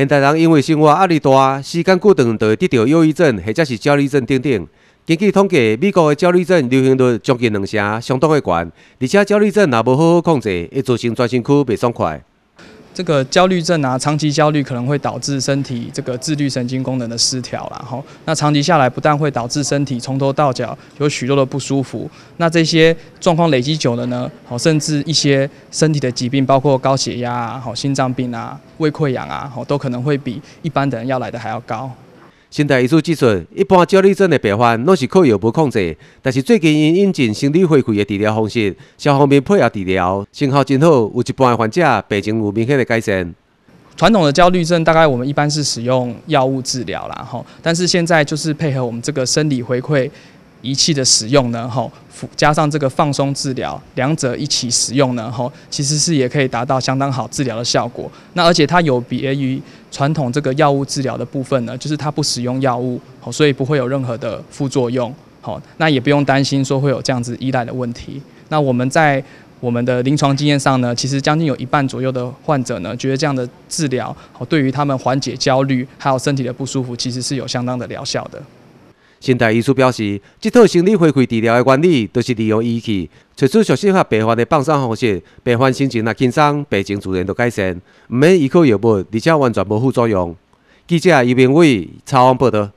现代人因为生活压力大、时间过长，就会得到忧郁症，或者是焦虑症等等。根据统计，美国的焦虑症流行率将近两成，相当的高。而且焦虑症若无好好控制，会造成全身躯袂爽快。这个焦虑症啊，长期焦虑可能会导致身体这个自律神经功能的失调啦。吼，那长期下来，不但会导致身体从头到脚有许多的不舒服，那这些状况累积久了呢，好，甚至一些身体的疾病，包括高血压、好，心脏病啊、胃溃疡啊，好，都可能会比一般的人要来的还要高。现代医术技术一般焦虑症的病患拢是靠药物控制，但是最近因引进生理回馈的治疗方式，消防兵配合治疗，成效真好，有一半患者病情有明显的改善。传统的焦虑症大概我们一般是使用药物治疗然后但是现在就是配合我们这个生理回馈。仪器的使用呢，吼，加上这个放松治疗，两者一起使用呢，吼，其实是也可以达到相当好治疗的效果。那而且它有别于传统这个药物治疗的部分呢，就是它不使用药物，吼，所以不会有任何的副作用，吼，那也不用担心说会有这样子依赖的问题。那我们在我们的临床经验上呢，其实将近有一半左右的患者呢，觉得这样的治疗，对于他们缓解焦虑还有身体的不舒服，其实是有相当的疗效的。现代医学表示，这套生理回馈治疗的原理，就是利用仪器，找出熟悉合病患的放松方式，病患心情也轻松，病情自然就改善，毋免依靠药物，而且完全无副作用。记者于明伟，采访报道。